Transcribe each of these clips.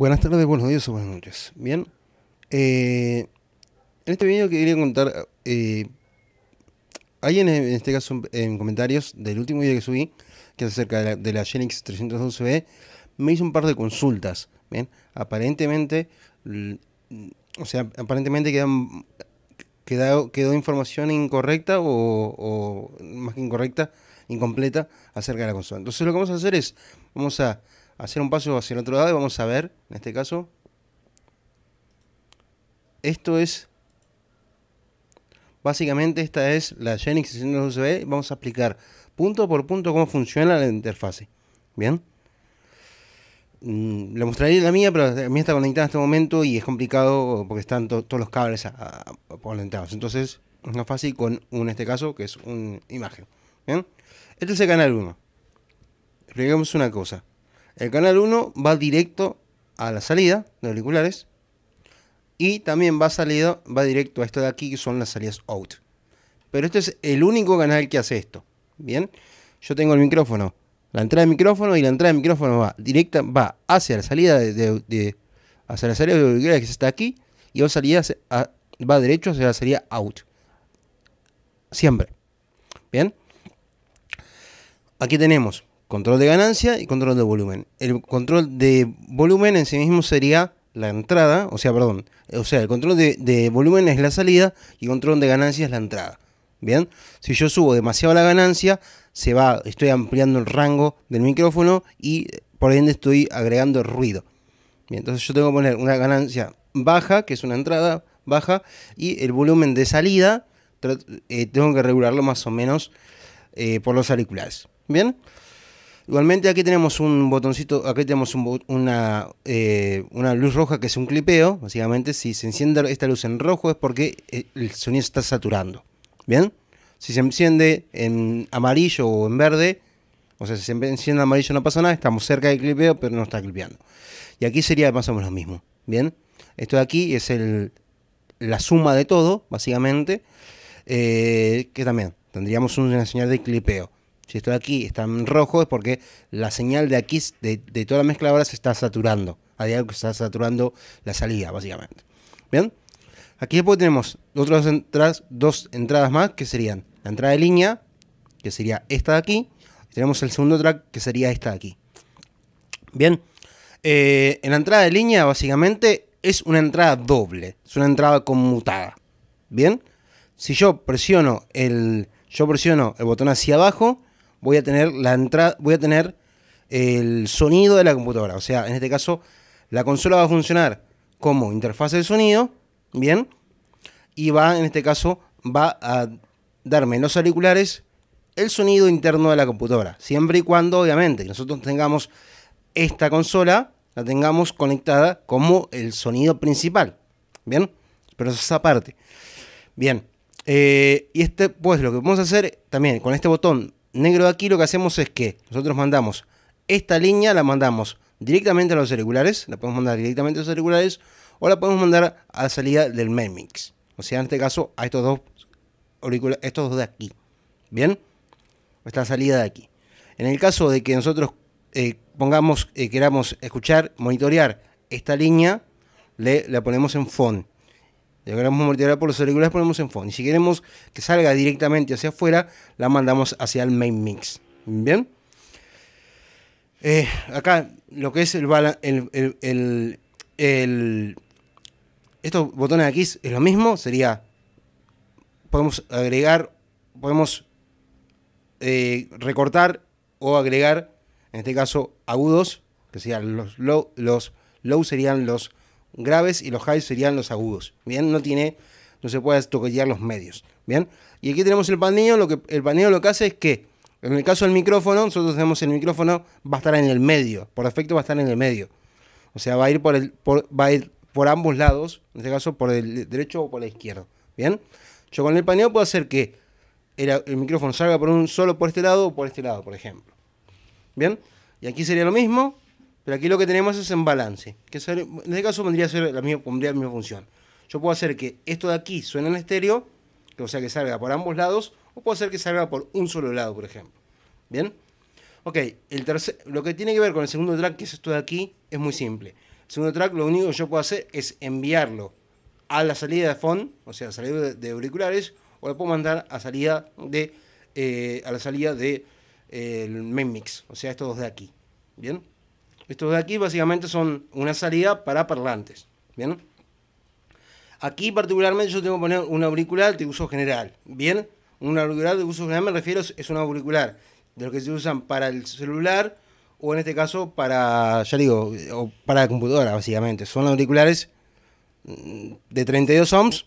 Buenas tardes, buenos días o buenas noches. Bien, eh, en este video quería contar, eh, hay en, este caso en comentarios del último video que subí, que es acerca de la, Genix 312B, me hizo un par de consultas. Bien, aparentemente, o sea, aparentemente quedan, quedó información incorrecta o, o más que incorrecta, incompleta acerca de la consola. Entonces lo que vamos a hacer es, vamos a hacer un paso hacia el otro lado y vamos a ver, en este caso, esto es, básicamente esta es la Genix 612B, vamos a explicar punto por punto cómo funciona la interfase, ¿bien? Mm, le mostraré la mía, pero la mía está conectada en este momento y es complicado porque están todos los cables conectados. Entonces es más fácil con un, en este caso, que es una imagen. ¿bien? Este es el canal 1. Expliquemos una cosa. El canal 1 va directo a la salida de auriculares y también va salido, va directo a esto de aquí que son las salidas out. Pero este es el único canal que hace esto. Bien, yo tengo el micrófono, la entrada de micrófono y la entrada de micrófono va directa, va hacia la salida de, hacia la salida de auriculares que está aquí y va, salida va derecho hacia la salida out. Siempre. Bien. Aquí tenemos control de ganancia y control de volumen. El control de volumen en sí mismo sería la entrada, o sea, perdón, o sea, el control de, volumen es la salida y control de ganancia es la entrada. Bien, si yo subo demasiado la ganancia, se va, estoy ampliando el rango del micrófono y por ende estoy agregando ruido. Bien, entonces yo tengo que poner una ganancia baja, que es una entrada baja, y el volumen de salida eh, tengo que regularlo más o menos eh, por los auriculares. Bien. Igualmente aquí tenemos un botoncito, aquí tenemos una, eh, una luz roja que es un clipeo. Básicamente, si se enciende esta luz en rojo es porque eh, el sonido está saturando. ¿Bien? Si se enciende en amarillo o en verde, o sea, si se enciende en amarillo no pasa nada, estamos cerca del clipeo, pero no está clipeando. Y aquí sería más o menos lo mismo. ¿Bien? Esto de aquí es el, la suma de todo, básicamente, eh, que también tendríamos una señal de clipeo. Si de aquí, está en rojo, es porque la señal de aquí, de, toda la mezcla ahora, se está saturando. Hay algo que está saturando la salida, básicamente. ¿Bien? Aquí después tenemos otras entradas, dos entradas más, que serían la entrada de línea, que sería esta de aquí, tenemos el segundo track, que sería esta de aquí. Bien, eh, en la entrada de línea, básicamente, es una entrada doble, es una entrada conmutada. Bien, si yo presiono el, yo presiono el botón hacia abajo, voy a tener la entrada, voy a tener el sonido de la computadora. O sea, en este caso, la consola va a funcionar como interfaz de sonido, ¿bien? Y va, en este caso, va a darme en los auriculares el sonido interno de la computadora. Siempre y cuando, obviamente, nosotros tengamos esta consola, la tengamos conectada como el sonido principal. ¿Bien? Pero esa parte Bien. Eh, y este, pues lo que vamos a hacer también con este botón negro, aquí lo que hacemos es que nosotros mandamos esta línea, la mandamos directamente a los auriculares, la podemos mandar directamente a los auriculares o la podemos mandar a la salida del main mix. O sea, en este caso, a estos dos estos dos de aquí. ¿Bien? Esta salida de aquí. En el caso de que nosotros eh, pongamos, eh, queramos escuchar, monitorear esta línea, le, la ponemos en Font. Si queremos multiplicar por los auriculares, ponemos en fondo. Y si queremos que salga directamente hacia afuera, la mandamos hacia el main mix. ¿Bien? Eh, acá lo que es el, estos botones aquí es lo mismo, sería podemos agregar, podemos eh, recortar o agregar, en este caso, agudos, que serían los los low serían los graves y los highs serían los agudos. Bien, no tiene, no se puede toquetear los medios. Bien, y aquí tenemos el paneo. Lo que, el paneo lo que hace es que, en el caso del micrófono, nosotros tenemos el micrófono, va a estar en el medio. Por defecto va a estar en el medio. O sea, va a ir por, el, va a ir por ambos lados, en este caso por el derecho o por la izquierda. Bien, yo con el paneo puedo hacer que el, el micrófono salga por un solo por este lado o por este lado, por ejemplo. Bien, y aquí sería lo mismo pero aquí lo que tenemos es en balance. Que en este caso vendría a ser la misma, función. Yo puedo hacer que esto de aquí suene en estéreo, o sea que salga por ambos lados, o puedo hacer que salga por un solo lado, por ejemplo. ¿Bien? Ok, el tercer, lo que tiene que ver con el segundo track, que es esto de aquí, es muy simple. El segundo track, lo único que yo puedo hacer es enviarlo a la salida de phone, o sea, a la salida de, auriculares, o lo puedo mandar a salida de eh, a la salida de eh, main mix, o sea, estos dos de aquí. ¿Bien? Estos de aquí básicamente son una salida para parlantes. ¿Bien? Aquí particularmente yo tengo que poner un auricular de uso general. ¿Bien? Un auricular de uso general me refiero es un auricular de los que se usan para el celular o en este caso para, ya digo, o para la computadora básicamente. Son auriculares mm, de 32 ohms,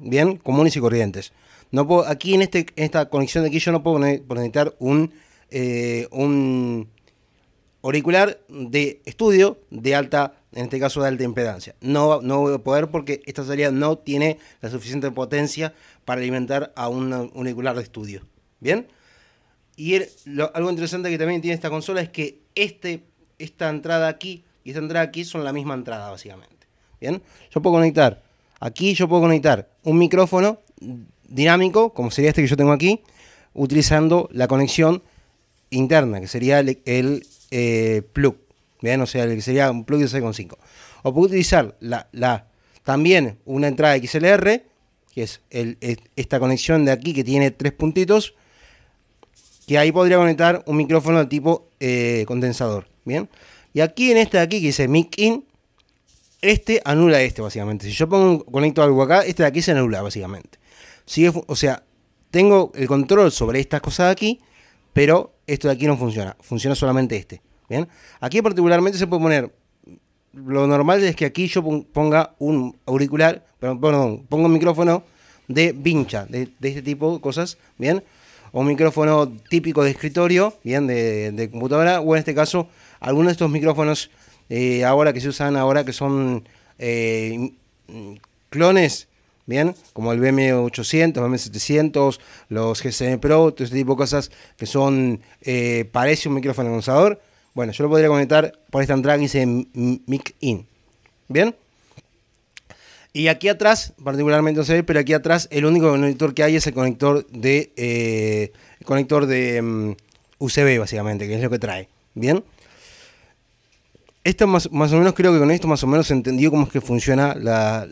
bien, comunes y corrientes. No puedo, aquí en, este, esta conexión de aquí yo no puedo conectar un, eh, un auricular de estudio de alta, en este caso de alta impedancia. No, no voy a poder porque esta salida no tiene la suficiente potencia para alimentar a un auricular de estudio. ¿Bien? Y algo interesante que también tiene esta consola es que este, esta entrada aquí y esta entrada aquí son la misma entrada, básicamente. ¿Bien? Yo puedo conectar, aquí yo puedo conectar un micrófono dinámico, como sería este que yo tengo aquí, utilizando la conexión interna, que sería el eh, plug. ¿bien? O sea, que sería un plug de 6.5. O puedo utilizar la, también una entrada XLR, que es esta conexión de aquí que tiene tres puntitos, que ahí podría conectar un micrófono de tipo eh, condensador. ¿bien? Y aquí en este de aquí que dice mic in, este anula este básicamente. Si yo pongo conecto algo acá, este de aquí se anula básicamente. o sea, tengo el control sobre estas cosas de aquí, pero esto de aquí no funciona, funciona solamente este. ¿bien? Aquí particularmente se puede poner, lo normal es que aquí yo ponga un auricular, perdón, pongo un micrófono de vincha, de, este tipo de cosas, ¿bien? O un micrófono típico de escritorio, ¿bien? De, computadora, o en este caso, algunos de estos micrófonos eh, ahora que se usan ahora que son eh, mm, clones Bien, como el BM800, BM700, los GSM Pro, todo este tipo de cosas que son, eh, parece un micrófono condensador. Bueno, yo lo podría conectar por esta entrada que dice Mic In. Bien. Y aquí atrás, particularmente no se ve, pero aquí atrás el único conector que hay es el conector de eh, conector de mm, USB básicamente, que es lo que trae. Bien. Esto más, más, o menos creo que con esto más o menos entendió cómo es que funciona la,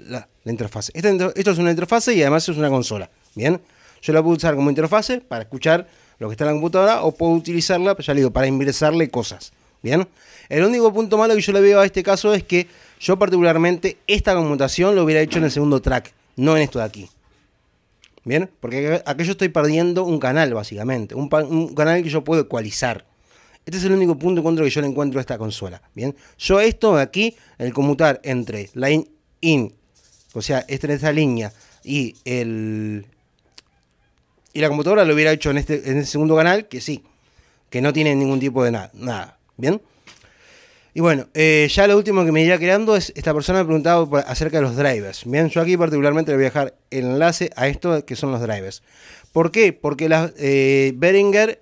la interfase. esto es una interfase y además es una consola. Bien, yo la puedo usar como interfase para escuchar lo que está en la computadora o puedo utilizarla, ya digo, para ingresarle cosas. Bien, el único punto malo que yo le veo a este caso es que yo particularmente esta conmutación lo hubiera hecho en el segundo track, no en esto de aquí. Bien, porque aquí yo estoy perdiendo un canal básicamente, un, canal que yo puedo ecualizar. Este es el único punto contra que yo le encuentro a esta consola. Bien, yo esto de aquí, el conmutar entre line in o sea, esta en esa línea. Y el. Y la computadora lo hubiera hecho en este en el este segundo canal, que sí. Que no tiene ningún tipo de nada. nada. ¿Bien? Y bueno, eh, ya lo último que me iría creando es, esta persona me ha preguntado acerca de los drivers. Bien, yo aquí particularmente le voy a dejar el enlace a esto que son los drivers. ¿Por qué? Porque la, eh,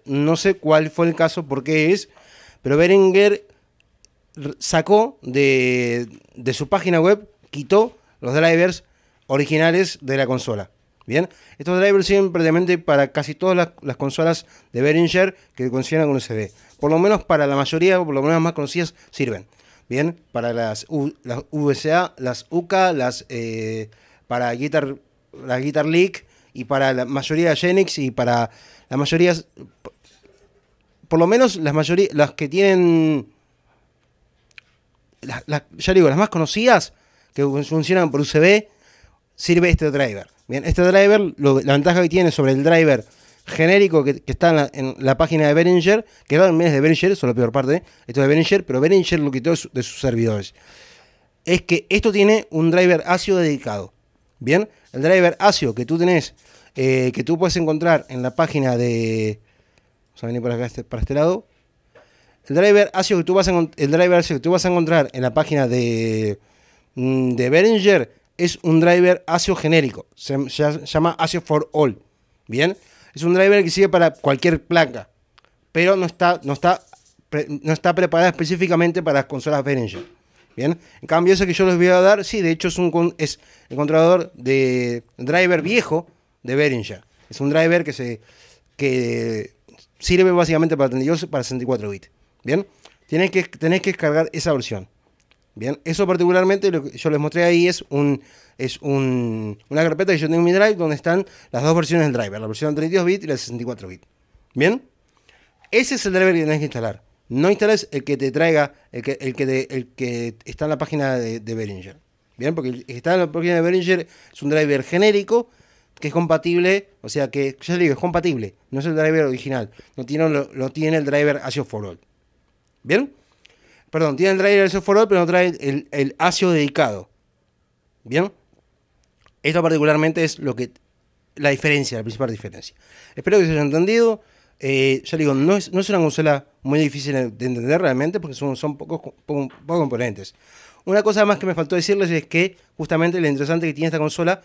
no sé cuál fue el caso, por qué es, pero Beringer sacó de, de su página web, quitó los drivers originales de la consola. Bien, estos drivers sirven prácticamente para casi todas las, consolas de Behringer que funcionan con USB. Por lo menos para la mayoría, por lo menos las más conocidas, sirven. Bien, para las, U, las USA, las UCA, las eh, para Guitar, la Guitar League y para la mayoría de Genix y para la mayoría, por lo menos las mayoría, las que tienen, ya digo, las más conocidas que funcionan por USB. sirve este driver. Bien, este driver, la ventaja que tiene sobre el driver genérico que, está en la, página de Behringer, que en es de Behringer, eso es la peor parte, esto es de Behringer, pero Behringer lo quitó de, sus servidores. Es que esto tiene un driver ASIO dedicado. Bien, el driver ASIO. que tú tenés, eh, que tú puedes encontrar en la página de. Vamos a venir para, acá, este, para este lado. El driver ASIO. que tú vas a, el driver ASIO. que tú vas a encontrar en la página de Mm, de Behringer es un driver ASIO genérico, se, llama ASIO for all, ¿bien? Es un driver que sirve para cualquier placa, pero no está, no está, no está preparada específicamente para las consolas Behringer, ¿bien? En cambio, ese que yo les voy a dar, sí, de hecho es, un, es el controlador de driver viejo de Behringer. Es un driver que, se, que sirve básicamente para 32 para 64 bits, ¿bien? Tienes que, que descargar esa versión. Bien, eso particularmente lo que yo les mostré ahí es un es una carpeta que yo tengo en mi drive donde están las dos versiones del driver, la versión 32 bit y la 64 bit. Bien, ese es el driver que tenés que instalar. No instales el que te traiga, el que, el que, está en la página de, de Behringer. Bien, porque el que está en la página de Behringer es un driver genérico que es compatible, o sea que, ya le digo, es compatible, no es el driver original, Lo tiene, tiene el driver ASIO 4 all. Bien, Perdón, tiene el driver de software, pero no trae el, el ASIO dedicado. ¿Bien? Esto particularmente es lo que la diferencia, la principal diferencia. Espero que se haya entendido. Eh, ya digo, no es, no es, una consola muy difícil de entender realmente porque son, son pocos componentes. Una cosa más que me faltó decirles es que justamente lo interesante que tiene esta consola,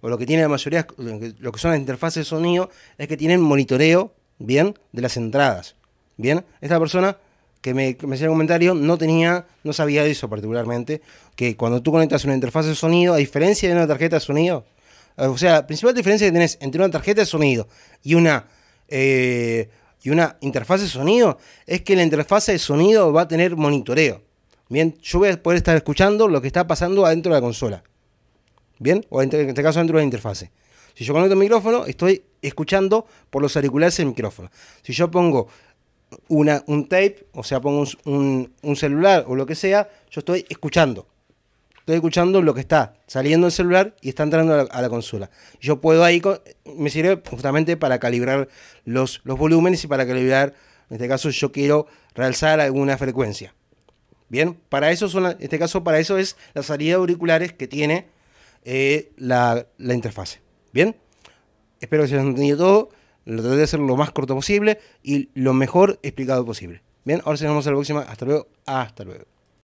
o lo que tiene la mayoría, lo que son las interfaces de sonido, es que tienen monitoreo, ¿bien? De las entradas, ¿bien? Esta persona que me, me me comentario, no tenía, no sabía eso particularmente, que cuando tú conectas una interfaz de sonido, a diferencia de una tarjeta de sonido, o sea, la principal diferencia que tenés entre una tarjeta de sonido y una, eh, y una interfaz de sonido es que la interfaz de sonido va a tener monitoreo. Bien, yo voy a poder estar escuchando lo que está pasando adentro de la consola. Bien, o en este, este caso dentro de la interfase. Si yo conecto el micrófono, estoy escuchando por los auriculares el micrófono. Si yo pongo una, un tape, o sea, pongo un, celular o lo que sea, yo estoy escuchando. Estoy escuchando lo que está saliendo del celular y está entrando a la, consola. Yo puedo ahí, me sirve justamente para calibrar los, los volúmenes y para calibrar, en este caso yo quiero realzar alguna frecuencia. Bien, para eso son, en este caso para eso es la salida de auriculares que tiene eh, la, la interfase. Bien, espero que se haya entendido todo lo de hacer lo más corto posible y lo mejor explicado posible. Bien, ahora sí nos vemos en la próxima. Hasta luego. Hasta luego.